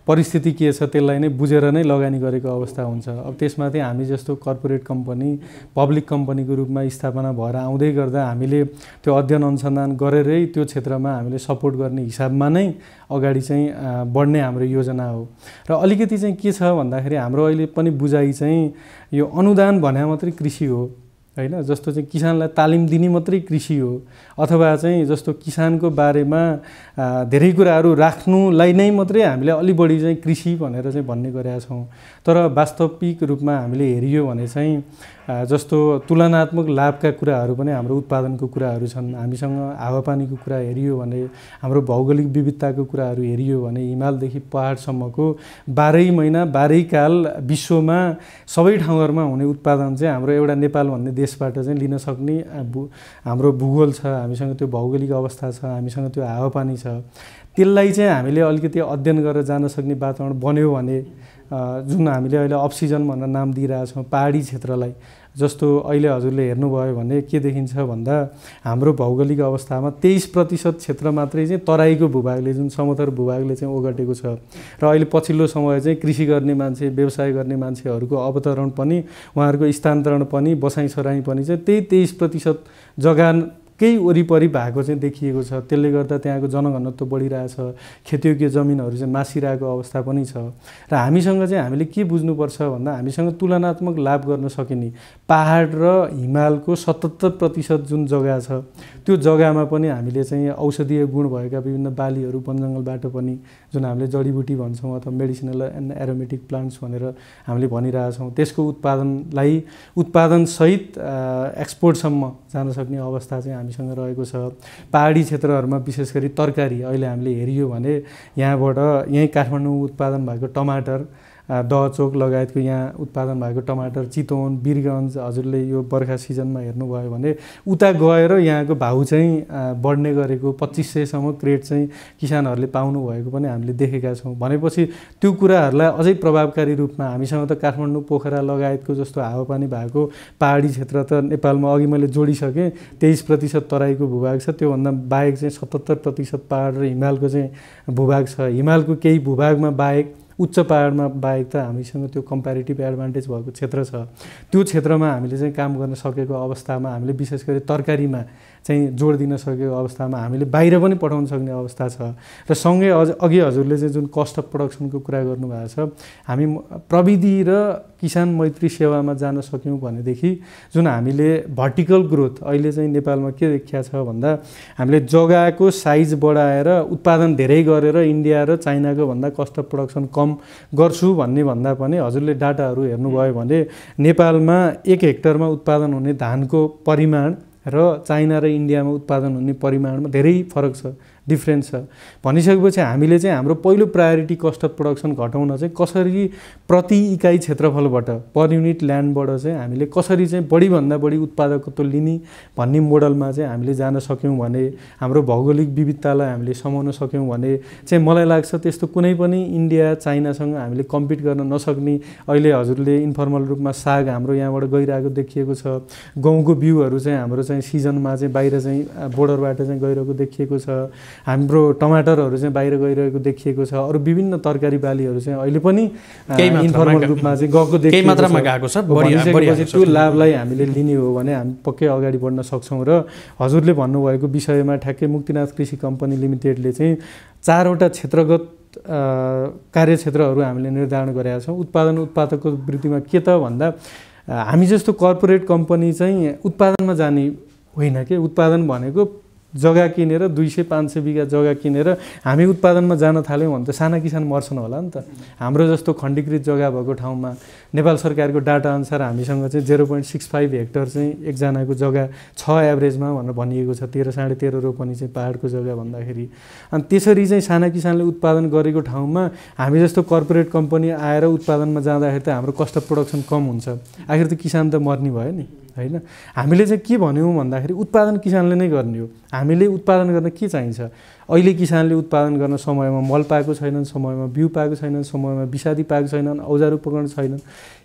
परिस्थिति के छ त्यसलाई नै बुझेर नै लगानी गरेको अवस्था हुन्छ अब त्यसमाथि हामी जस्तो कर्पोरेट कम्पनी पब्लिक कम्पनीको रूपमा स्थापना भएर आउँदै गर्दा हामीले त्यो अध्ययन अनुसन्धान गरेरै त्यो क्षेत्रमा हामीले सपोर्ट गर्ने हिसाबमा नै अगाडि चाहिँ बढ्ने हाम्रो योजना हो र अलिकति चाहिँ के छ भन्दाखेरि हाम्रो अहिले पनि बुझाइ चाहिँ यो अनुदान भने मात्रै कृषि हो होइन जस्तो चाहिँ किसानलाई तालिम दिने मात्रै कृषि हो अथवा चाहिँ जस्तो किसानको बारेमा धेरै कुराहरू राख्नुलाई नै मात्रै हामीले अलि बढी चाहिँ कृषि भनेर चाहिँ भन्ने गरेका छौँ तर वास्तविक रूपमा हामीले हेरियो भने चाहिँ जस्तो तुलनात्मक लाभका कुराहरू पनि हाम्रो उत्पादनको कुराहरू छन् हामीसँग हावापानीको कुरा हेरियो भने हाम्रो भौगोलिक विविधताको कुराहरू हेरियो भने हिमालदेखि पहाडसम्मको बाह्रै महिना बाह्रै काल विश्वमा सबै ठाउँहरूमा हुने उत्पादन चाहिँ हाम्रो एउटा नेपाल भन्ने देशबाट चाहिँ लिन सक्ने हाम्रो भूगोल छ हामीसँग त्यो भौगोलिक अवस्था छ हामीसँग त्यो हावापानी छ त्यसलाई चाहिँ हामीले अलिकति अध्ययन गरेर जान सक्ने वातावरण बन्यो भने जुन हामीले अहिले अप्सिजन भनेर नाम दिइरहेछौँ पहाडी क्षेत्रलाई जस्तो अहिले हजुरले हेर्नुभयो भने के देखिन्छ भन्दा हाम्रो भौगोलिक अवस्थामा तेइस प्रतिशत क्षेत्र मात्रै चाहिँ तराईको भूभागले जुन समथर भूभागले चाहिँ ओगटेको छ र अहिले पछिल्लो समय चाहिँ कृषि गर्ने मान्छे व्यवसाय गर्ने मान्छेहरूको अवतरण पनि उहाँहरूको स्थानान्तरण पनि बसाइँ सराइ पनि चाहिँ त्यही तेइस प्रतिशत जग्गा केही वरिपरि भएको चाहिँ देखिएको छ त्यसले गर्दा त्यहाँको जनघनत्व बढिरहेछ खेतीयोग्य जमिनहरू चाहिँ मासिरहेको अवस्था पनि छ र हामीसँग चाहिँ हामीले के बुझ्नुपर्छ भन्दा हामीसँग तुलनात्मक लाभ गर्न सकिने पाहाड र हिमालको सतहत्तर प्रतिशत जुन जग्गा छ त्यो जग्गामा पनि हामीले चाहिँ औषधीय गुण भएका विभिन्न बालीहरू वनजङ्गलबाट पनि जुन हामीले जडीबुटी भन्छौँ अथवा मेडिसिनल एन्ड एरोमेटिक प्लान्ट्स भनेर हामीले भनिरहेछौँ त्यसको उत्पादनलाई उत्पादनसहित एक्सपोर्टसम्म जान सक्ने अवस्था चाहिँ हामीसँग रहेको छ पहाडी क्षेत्रहरूमा विशेष गरी तरकारी अहिले हामीले हेरियो भने यहाँबाट यहीँ काठमाडौँ उत्पादन भएको टमाटर दहचोक लगायतको यहाँ उत्पादन भएको टमाटर चितवन वीरगन्ज हजुरले यो बर्खा सिजनमा हेर्नुभयो भने उता गएर यहाँको भाउ चाहिँ बढ्ने गरेको पच्चिस सयसम्म क्रेट चाहिँ किसानहरूले पाउनु भएको पनि हामीले देखेका छौँ भनेपछि त्यो कुराहरूलाई अझै प्रभावकारी रूपमा हामीसँग त काठमाडौँ पोखरा लगायतको जस्तो हावापानी भएको पहाडी क्षेत्र त नेपालमा अघि मैले जोडिसकेँ तेइस प्रतिशत तराईको भूभाग छ त्योभन्दा बाहेक चाहिँ सतहत्तर प्रतिशत पाहाड र हिमालको चाहिँ भूभाग छ हिमालको केही भूभागमा बाहेक उच्च पाहाडमा बाहेक त हामीसँग त्यो कम्पेरिटिभ एडभान्टेज भएको क्षेत्र छ त्यो क्षेत्रमा हामीले चाहिँ काम गर्न सकेको अवस्थामा हामीले विशेष गरी तरकारीमा चाहिँ जोड दिन सकेको अवस्थामा हामीले बाहिर पनि पठाउन सक्ने अवस्था छ र सँगै अझ अघि हजुरले चाहिँ जुन कस्ट अफ प्रडक्सनको कुरा गर्नुभएको छ हामी प्रविधि र किसान मैत्री सेवामा जान सक्यौँ भनेदेखि जुन हामीले भर्टिकल ग्रोथ अहिले चाहिँ नेपालमा के देखिया छ भन्दा हामीले जग्गाको साइज बढाएर उत्पादन धेरै गरेर इन्डिया र चाइनाको भन्दा कस्ट अफ प्रडक्सन कम गर्छु भन्ने भन्दा पनि हजुरले डाटाहरू हेर्नुभयो भने नेपालमा एक हेक्टरमा उत्पादन हुने धानको परिमाण र चाइना र इन्डियामा उत्पादन हुने परिमाणमा धेरै फरक छ डिफ्रेन्स छ भनिसकेपछि हामीले चाहिँ हाम्रो पहिलो प्रायोरिटी कस्ट अफ प्रडक्सन घटाउन चाहिँ कसरी प्रति इकाइ क्षेत्रफलबाट पर युनिट ल्यान्डबाट चाहिँ हामीले कसरी चाहिँ बढीभन्दा बढी उत्पादकत्व लिने भन्ने मोडलमा चाहिँ हामीले जान सक्यौँ भने हाम्रो भौगोलिक विविधतालाई हामीले समाउन सक्यौँ भने चाहिँ मलाई लाग्छ त्यस्तो कुनै पनि इन्डिया चाइनासँग हामीले कम्पिट गर्न नसक्ने अहिले हजुरले इन्फर्मल रूपमा साग हाम्रो यहाँबाट गइरहेको देखिएको छ गहुँको बिउहरू चाहिँ हाम्रो चाहिँ सिजनमा चाहिँ बाहिर चाहिँ बोर्डरबाट चाहिँ गइरहेको देखिएको छ हाम्रो टमाटरहरू चाहिँ बाहिर गइरहेको देखिएको छ अरू विभिन्न तरकारी बालीहरू चाहिँ अहिले पनि इन्फर्मल रूपमा चाहिँ गएको देखिएको त्यो लाभलाई हामीले लिने हो भने हामी पक्कै अगाडि बढ्न सक्छौँ र हजुरले भन्नुभएको विषयमा ठ्याक्कै मुक्तिनाथ कृषि कम्पनी लिमिटेडले चाहिँ चारवटा क्षेत्रगत कार्यक्षेत्रहरू हामीले निर्धारण गरेका छौँ उत्पादन उत्पादकको वृद्धिमा के त भन्दा हामी जस्तो कर्पोरेट कम्पनी चाहिँ उत्पादनमा जाने होइन के उत्पादन भनेको जग्गा किनेर दुई सय पाँच सय बिघा जग्गा किनेर हामी उत्पादनमा जान थाल्यौँ भने त साना किसान मर्छन् होला नि त हाम्रो जस्तो खण्डीकृत जग्गा भएको ठाउँमा नेपाल सरकारको डाटा अनुसार हामीसँग चाहिँ zero point six five hectare चाहिँ एकजनाको जग्गा छ एभरेजमा भनेर भनिएको छ तेह्र साढे तेह्र रोपनी चाहिँ पाहाडको जग्गा भन्दाखेरि अनि त्यसरी चाहिँ साना किसानले उत्पादन गरेको ठाउँमा हामी जस्तो कर्पोरेट कम्पनी आएर उत्पादनमा जाँदाखेरि त हाम्रो कस्ट अफ प्रडक्सन कम हुन्छ आखिर त किसान त मर्ने भयो नि होइन हामीले चाहिँ के भन्यौँ भन्दाखेरि उत्पादन किसानले नै गर्ने हो हामीले उत्पादन गर्न के चाहिन्छ अहिले किसानले उत्पादन गर्न समयमा मल पाएको छैनन् समयमा बिउ पाएको छैनन् समयमा विषादी पाएको छैनन् औजार उपकरण छैनन्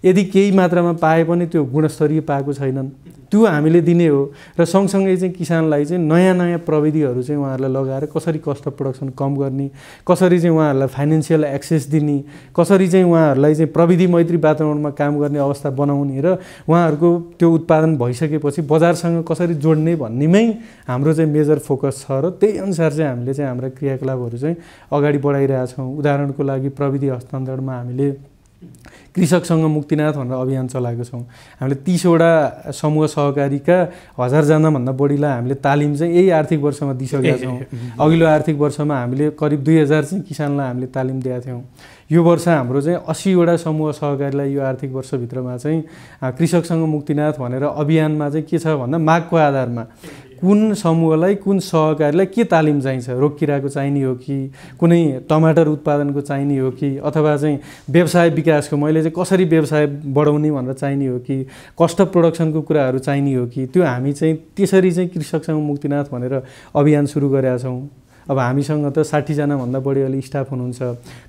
यदि केही मात्रामा पाए पनि त्यो गुणस्तरीय पाएको छैनन् त्यो हामीले दिने हो र सँगसँगै चाहिँ किसानलाई चाहिँ नयाँ नयाँ प्रविधिहरू चाहिँ उहाँहरूलाई लगाएर कसरी कस्ट अफ प्रडक्सन कम गर्ने कसरी चाहिँ उहाँहरूलाई फाइनेन्सियल एक्सेस दिने कसरी चाहिँ उहाँहरूलाई चाहिँ प्रविधि मैत्री वातावरणमा काम गर्ने अवस्था बनाउने र उहाँहरूको त्यो उत्पादन भइसकेपछि बजारसँग कसरी जोड्ने भन्नेमै हाम्रो चाहिँ मेजर फोकस छ र त्यही अनुसार चाहिँ हामीले चाहिँ हाम्रा क्रियाकलापहरू चाहिँ अगाडि बढाइरहेछौँ उदाहरणको लागि प्रविधि हस्तान्तरणमा हामीले कृषकसँग मुक्तिनाथ भनेर अभियान चलाएको छौँ हामीले तिसवटा समूह सहकारीका हजारजनाभन्दा बढीलाई हामीले तालिम चाहिँ यही आर्थिक वर्षमा दिइसकेका छौँ अघिल्लो आर्थिक वर्षमा हामीले करिब दुई हजार चाहिँ किसानलाई हामीले तालिम दिएका थियौँ यो वर्ष हाम्रो चाहिँ असीवटा समूह सहकारीलाई यो आर्थिक वर्षभित्रमा चाहिँ कृषकसँग मुक्तिनाथ भनेर अभियानमा चाहिँ के छ भन्दा मागको आधारमा कुन समूहलाई कुन सहकारीलाई के तालिम चाहिन्छ रोकिरहेको चाहिने हो कि कुनै टमाटर उत्पादनको चाहिने हो कि अथवा चाहिँ व्यवसाय विकासको मैले चाहिँ कसरी व्यवसाय बढाउने भनेर चाहिने हो कि कस्ट अफ प्रोडक्सनको कुराहरू चाहिने हो कि त्यो हामी चाहिँ त्यसरी चाहिँ कृषकसँग मुक्तिनाथ भनेर अभियान सुरु गरेका छौँ अब हामीसँग त साठीजनाभन्दा बढी अहिले स्टाफ हुनुहुन्छ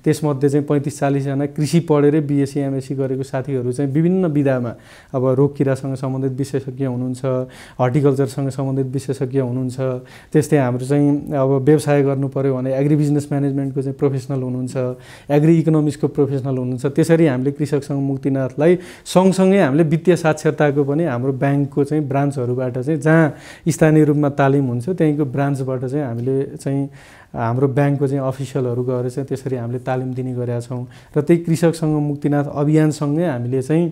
त्यसमध्ये चाहिँ पैँतिस चालिसजना कृषि पढेरै बिएससी एमएससी गरेको साथीहरू चाहिँ विभिन्न विधामा अब रोग किरासँग सम्बन्धित विशेषज्ञ हुनुहुन्छ हर्टिकल्चरसँग सम्बन्धित विशेषज्ञ हुनुहुन्छ त्यस्तै हाम्रो चाहिँ अब व्यवसाय गर्नु पऱ्यो भने एग्री बिजनेस म्यानेजमेन्टको चाहिँ प्रोफेसनल हुनुहुन्छ एग्री इकोनोमिक्सको प्रोफेसनल हुनुहुन्छ त्यसरी हामीले कृषकसँग मुक्तिनाथलाई सँगसँगै हामीले वित्तीय साक्षरताको पनि हाम्रो ब्याङ्कको चाहिँ ब्रान्चहरूबाट चाहिँ जहाँ स्थानीय रूपमा तालिम हुन्छ त्यहीँको ब्रान्चबाट चाहिँ हामीले चाहिँ हाम्रो ब्याङ्कको चाहिँ अफिसियलहरू गएर चाहिँ त्यसरी हामीले तालिम दिने गरेका छौँ र त्यही कृषकसँग मुक्तिनाथ अभियानसँगै हामीले चाहिँ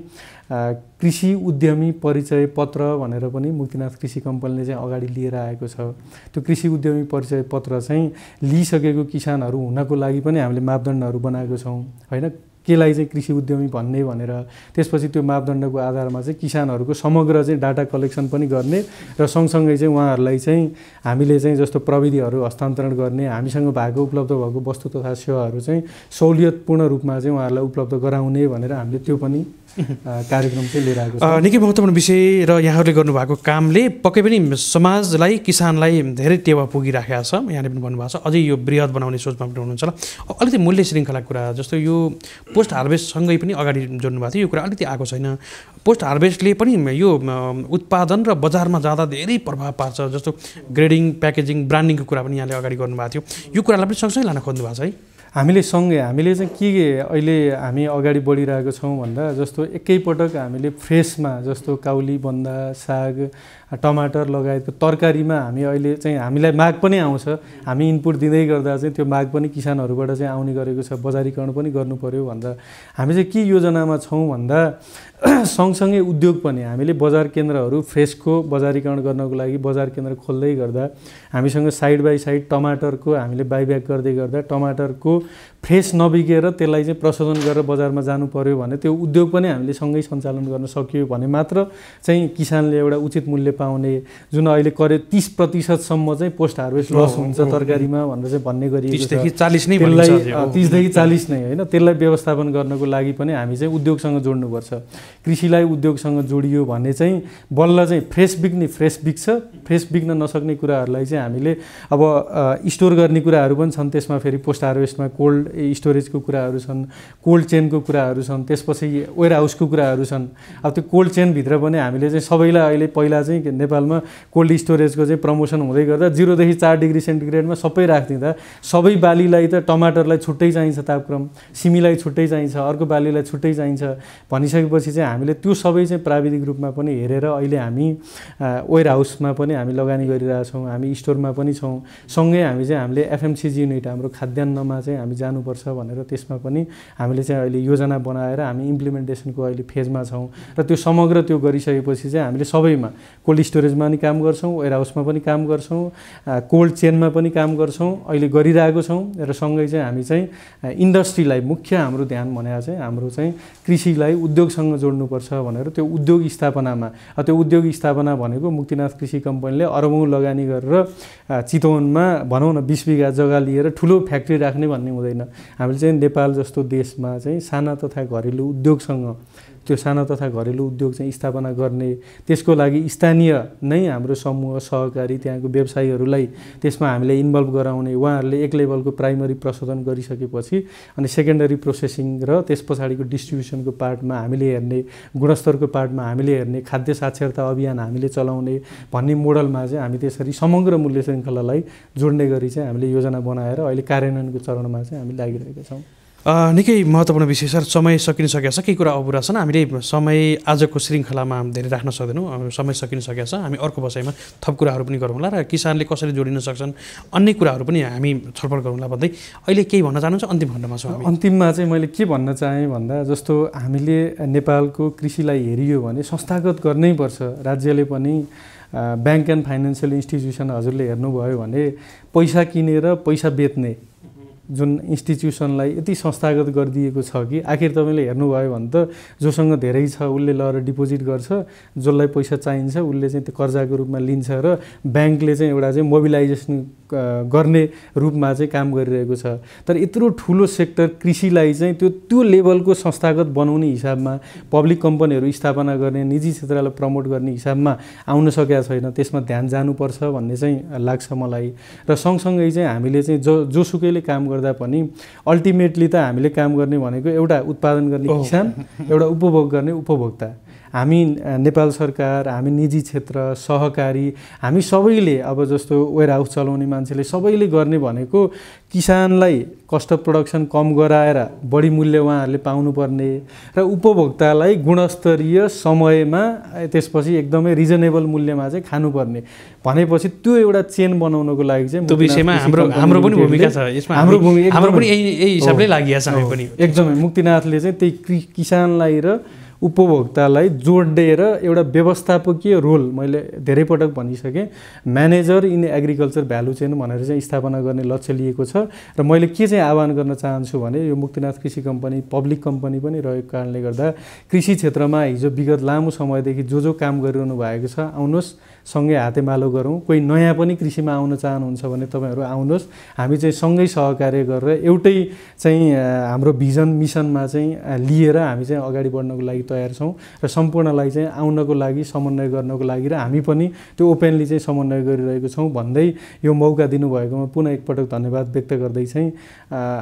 कृषि उद्यमी परिचय पत्र भनेर पनि मुक्तिनाथ कृषि कम्पनीले चाहिँ अगाडि लिएर आएको छ त्यो कृषि उद्यमी परिचय पत्र चाहिँ लिइसकेको किसानहरू हुनको लागि पनि हामीले मापदण्डहरू बनाएको छौँ होइन केलाई चाहिँ कृषि उद्यमी भन्ने भनेर त्यसपछि त्यो मापदण्डको आधारमा चाहिँ किसानहरूको समग्र चाहिँ डाटा कलेक्सन पनि गर्ने र सँगसँगै चाहिँ उहाँहरूलाई चाहिँ हामीले चाहिँ जस्तो प्रविधिहरू हस्तान्तरण गर्ने हामीसँग भएको उपलब्ध भएको वस्तु तथा सेवाहरू चाहिँ सहुलियतपूर्ण रूपमा चाहिँ उहाँहरूलाई उपलब्ध गराउने भनेर हामीले त्यो पनि कार्यक्रम चाहिँ लिएर आएको निकै महत्त्वपूर्ण विषय र यहाँहरूले गर्नुभएको कामले पक्कै पनि समाजलाई किसानलाई धेरै टेवा पुगिराखेको छ यहाँले पनि भन्नुभएको छ अझै यो वृहत बनाउने सोचमा पनि हुनुहुन्छ होला अलिकति मूल्य श्रृङ्खला कुरा जस्तो यो पोस्ट हार्भेस्टसँगै पनि अगाडि जोड्नु भएको थियो यो कुरा अलिकति आएको छैन पोस्ट हार्भेस्टले पनि यो उत्पादन र बजारमा जाँदा धेरै प्रभाव पार्छ जस्तो ग्रेडिङ प्याकेजिङ ब्रान्डिङको कुरा पनि यहाँले अगाडि गर्नुभएको थियो यो कुरालाई पनि सँगसँगै लान खोज्नु भएको छ है हामीले सँगै हामीले चाहिँ के अहिले हामी अगाडि बढिरहेको छौँ भन्दा जस्तो एकैपटक हामीले फ्रेसमा जस्तो काउली बन्दा साग टमाटर लगायतको तरकारीमा हामी अहिले चाहिँ हामीलाई माग पनि आउँछ हामी इनपुट दिँदै गर्दा चाहिँ त्यो माग पनि किसानहरूबाट चाहिँ आउने गरेको छ बजारीकरण पनि गर्नु पऱ्यो भन्दा हामी चाहिँ के योजनामा छौँ भन्दा सँगसँगै उद्योग पनि हामीले बजार केन्द्रहरू फ्रेसको बजारीकरण गर्नको लागि बजार केन्द्र खोल्दै गर्दा हामीसँग साइड बाई साइड टमाटरको हामीले बाइब्याक गर्दै गर्दा टमाटरको फ्रेस नबिगेर त्यसलाई चाहिँ प्रशोधन गरेर बजारमा जानु पर्यो भने त्यो उद्योग पनि हामीले सँगै सञ्चालन गर्न सकियो भने मात्र चाहिँ किसानले एउटा उचित मूल्य पाउने जुन अहिले करिब तिस प्रतिशतसम्म चाहिँ पोस्ट हार्भेस्ट लस हुन्छ तरकारीमा भनेर चाहिँ भन्ने गरिएको छ चालिस नै त्यसलाई तिसदेखि चालिस नै होइन त्यसलाई व्यवस्थापन गर्नको लागि पनि हामी चाहिँ उद्योगसँग जोड्नुपर्छ कृषिलाई उद्योगसँग जोडियो भने चाहिँ बल्ल चाहिँ फ्रेस बिक्ने फ्रेस बिक्छ फ्रेस बिक्न नसक्ने कुराहरूलाई चाहिँ हामीले अब स्टोर गर्ने कुराहरू पनि छन् त्यसमा फेरि पोस्ट हार्भेस्टमा कोल्ड स्टोरेजको कुराहरू छन् कोल्ड चेनको कुराहरू छन् त्यसपछि वेयर हाउसको कुराहरू छन् अब त्यो कोल्ड चेनभित्र पनि हामीले चाहिँ सबैलाई अहिले पहिला चाहिँ नेपालमा कोल्ड स्टोरेजको चाहिँ प्रमोसन हुँदै गर्दा जिरोदेखि चार डिग्री सेन्टिग्रेडमा सबै राखिदिँदा सबै बालीलाई त टमाटरलाई छुट्टै चाहिन्छ तापक्रम सिमीलाई छुट्टै चाहिन्छ अर्को बालीलाई छुट्टै चाहिन्छ भनिसकेपछि चाहिँ हामीले त्यो सबै चाहिँ प्राविधिक रूपमा पनि हेरेर अहिले हामी वेयर हाउसमा पनि हामी लगानी गरिरहेछौँ हामी स्टोरमा पनि छौँ सँगै हामी चाहिँ हामीले एफएमसिजी युनिट हाम्रो खाद्यान्नमा चाहिँ हामी जानुपर्छ भनेर त्यसमा पनि हामीले चाहिँ अहिले योजना बनाएर हामी इम्प्लिमेन्टेसनको अहिले फेजमा छौँ र त्यो समग्र त्यो गरिसकेपछि चाहिँ हामीले सबैमा कोल्ड स्टोरेजमा पनि काम गर्छौँ वेयर हाउसमा पनि काम गर्छौँ कोल्ड चेनमा पनि काम गर्छौँ अहिले गरिरहेको छौँ र सँगै चाहिँ हामी चाहिँ इन्डस्ट्रीलाई मुख्य हाम्रो ध्यान भनेर चाहिँ हाम्रो चाहिँ कृषिलाई उद्योगसँग जोड्नुपर्छ भनेर त्यो उद्योग स्थापनामा त्यो उद्योग स्थापना भनेको मुक्तिनाथ कृषि कम्पनीले अरबौँ लगानी गरेर चितवनमा भनौँ न बिस बिघा जग्गा लिएर ठुलो फ्याक्ट्री राख्ने भन्ने पनि हुँदैन हामीले चाहिँ नेपाल जस्तो देशमा चाहिँ साना तथा घरेलु उद्योगसँग त्यो साना तथा घरेलु उद्योग चाहिँ स्थापना गर्ने त्यसको लागि स्थानीय नै हाम्रो समूह सहकारी त्यहाँको व्यवसायीहरूलाई त्यसमा हामीले इन्भल्भ गराउने उहाँहरूले एक लेभलको प्राइमरी प्रशोधन गरिसकेपछि अनि सेकेन्डरी प्रोसेसिङ र त्यस पछाडिको डिस्ट्रिब्युसनको पार्टमा हामीले हेर्ने गुणस्तरको पार्टमा हामीले हेर्ने खाद्य साक्षरता अभियान हामीले चलाउने भन्ने मोडलमा चाहिँ हामी त्यसरी समग्र मूल्य श्रृङ्खलालाई जोड्ने गरी चाहिँ हामीले योजना बनाएर अहिले कार्यान्वयनको चरणमा चाहिँ हामी लागिरहेका छौँ निकै महत्त्वपूर्ण विषय सर समय सकिन सकेको छ केही कुरा अपुरा छन् हामीले समय आजको श्रृङ्खलामा धेरै राख्न सक्दैनौँ समय सकिन सकेको छ हामी अर्को बसाइमा थप कुराहरू पनि गरौँला र किसानले कसरी जोडिन सक्छन् अन्य कुराहरू पनि हामी छलफल गरौँला भन्दै अहिले केही भन्न चाहनुहुन्छ अन्तिम खण्डमा छ अन्तिममा चाहिँ मैले के भन्न चाहेँ भन्दा जस्तो हामीले नेपालको कृषिलाई हेरियो भने संस्थागत गर्नैपर्छ राज्यले पनि ब्याङ्क एन्ड फाइनेन्सियल इन्स्टिट्युसन हजुरले हेर्नुभयो भने पैसा किनेर पैसा बेच्ने जुन इन्स्टिट्युसनलाई यति संस्थागत गरिदिएको छ कि आखिर तपाईँले हेर्नुभयो भने त जोसँग धेरै छ उसले लगेर डिपोजिट गर्छ जसलाई पैसा चाहिन्छ उसले चाहिँ त्यो कर्जाको रूपमा लिन्छ र ब्याङ्कले चाहिँ एउटा चाहिँ मोबिलाइजेसन गर्ने रूपमा चाहिँ काम गरिरहेको छ तर यत्रो ठुलो सेक्टर कृषिलाई चाहिँ त्यो त्यो लेभलको संस्थागत बनाउने हिसाबमा पब्लिक कम्पनीहरू स्थापना गर्ने निजी क्षेत्रलाई प्रमोट गर्ने हिसाबमा आउन सकेका छैन त्यसमा ध्यान जानुपर्छ भन्ने चाहिँ लाग्छ मलाई र सँगसँगै चाहिँ हामीले चाहिँ जो जोसुकैले काम गर्छ गर्दा पनि अल्टिमेटली त हामीले काम गर्ने भनेको एउटा उत्पादन गर्ने किसान एउटा उपभोग गर्ने उपभोक्ता हामी नेपाल सरकार हामी निजी क्षेत्र सहकारी हामी सबैले अब जस्तो वेयर हाउस चलाउने मान्छेले सबैले गर्ने भनेको किसानलाई कस्ट अफ प्रडक्सन कम गराएर बढी मूल्य उहाँहरूले पाउनुपर्ने र उपभोक्तालाई गुणस्तरीय समयमा त्यसपछि एकदमै रिजनेबल मूल्यमा चाहिँ खानुपर्ने भनेपछि त्यो एउटा चेन बनाउनको लागि चाहिँ हाम्रो हाम्रो पनि भूमिका छ यसमा हाम्रो पनि यही यही हिसाबले लागि एकदमै मुक्तिनाथले चाहिँ त्यही किसानलाई र उपभोक्तालाई जोडिएर एउटा व्यवस्थापकीय रोल मैले धेरै पटक भनिसकेँ manager in agriculture value chain भनेर चाहिँ स्थापना गर्ने लक्ष्य लिएको छ र मैले के चाहिँ आह्वान गर्न चाहन्छु भने यो मुक्तिनाथ कृषि कम्पनी पब्लिक कम्पनी पनि रहेको कारणले गर्दा कृषि क्षेत्रमा हिजो विगत लामो समयदेखि जो जो काम गरिरहनु भएको छ आउनुहोस् सँगै हातेमालो गरौँ कोही नयाँ पनि कृषिमा आउन चाहनुहुन्छ भने तपाईँहरू आउनुहोस् हामी चाहिँ सँगै सहकार्य गरेर एउटै चाहिँ हाम्रो भिजन मिसनमा चाहिँ लिएर हामी चाहिँ अगाडि बढ्नको लागि तयार छौँ र सम्पूर्णलाई चाहिँ आउनको लागि समन्वय गर्नको लागि र हामी पनि त्यो ओपेनली चाहिँ समन्वय गरिरहेको छौँ भन्दै यो मौका दिनुभएकोमा पुनः एकपटक धन्यवाद व्यक्त गर्दै चाहिँ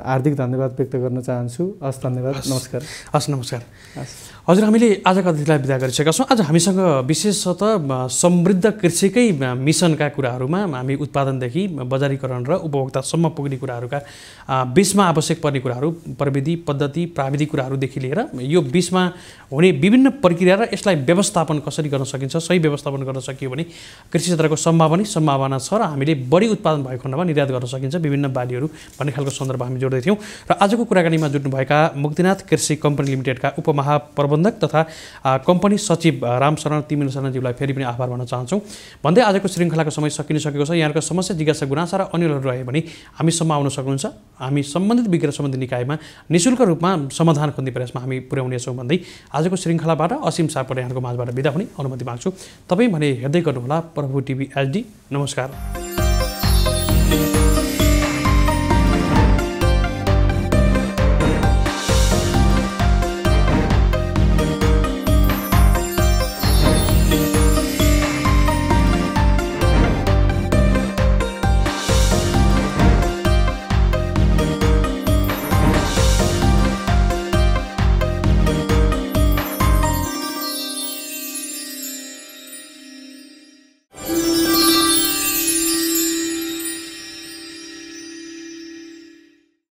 हार्दिक धन्यवाद व्यक्त गर्न चाहन्छु हस् धन्यवाद नमस्कार हस् नमस्कार हस् हजुर हामीले आजका अतिथिलाई विदा गरिसकेका छौँ आज हामीसँग विशेषतः समृद्ध कृषिकै मिसनका कुराहरूमा हामी उत्पादनदेखि बजारीकरण र उपभोक्तासम्म पुग्ने कुराहरूका बिचमा आवश्यक पर्ने कुराहरू प्रविधि पद्धति प्राविधिक कुराहरूदेखि लिएर यो बिचमा हुने विभिन्न प्रक्रिया र यसलाई व्यवस्थापन कसरी गर्न सकिन्छ सही व्यवस्थापन गर्न सकियो भने कृषि क्षेत्रको सम्भावना सम्भावना छ र हामीले बढी उत्पादन भएको खण्डमा निर्यात गर्न सकिन्छ विभिन्न बालीहरू भन्ने खालको सन्दर्भ हामी जोड्दै जोड्दैथ्यौँ र आजको कुराकानीमा जुट्नुभएका मुक्तिनाथ कृषि कम्पनी लिमिटेडका उपमहाप्रबन्ध प्रबन्धक तथा कम्पनी सचिव राम शरण तिमिन शरणज्यूलाई फेरि पनि आभार भन्न चाहन्छौँ भन्दै आजको श्रृङ्खलाको समय सकिन सकेको छ यहाँको समस्या जिज्ञासा गुनासा र अन्यहरू रह्यो भने हामीसम्म आउन सक्नुहुन्छ हामी सम्बन्धित विज्ञ सम्बन्धी निकायमा निशुल्क रूपमा समाधान खोज्ने प्रयासमा हामी पुर्याउनेछौँ भन्दै आजको श्रृङ्खलाबाट असीम सापट यहाँको माझबाट बिदा हुने अनुमति माग्छु तपाईँ भने हेर्दै गर्नुहोला प्रभु टिभी एचडी नमस्कार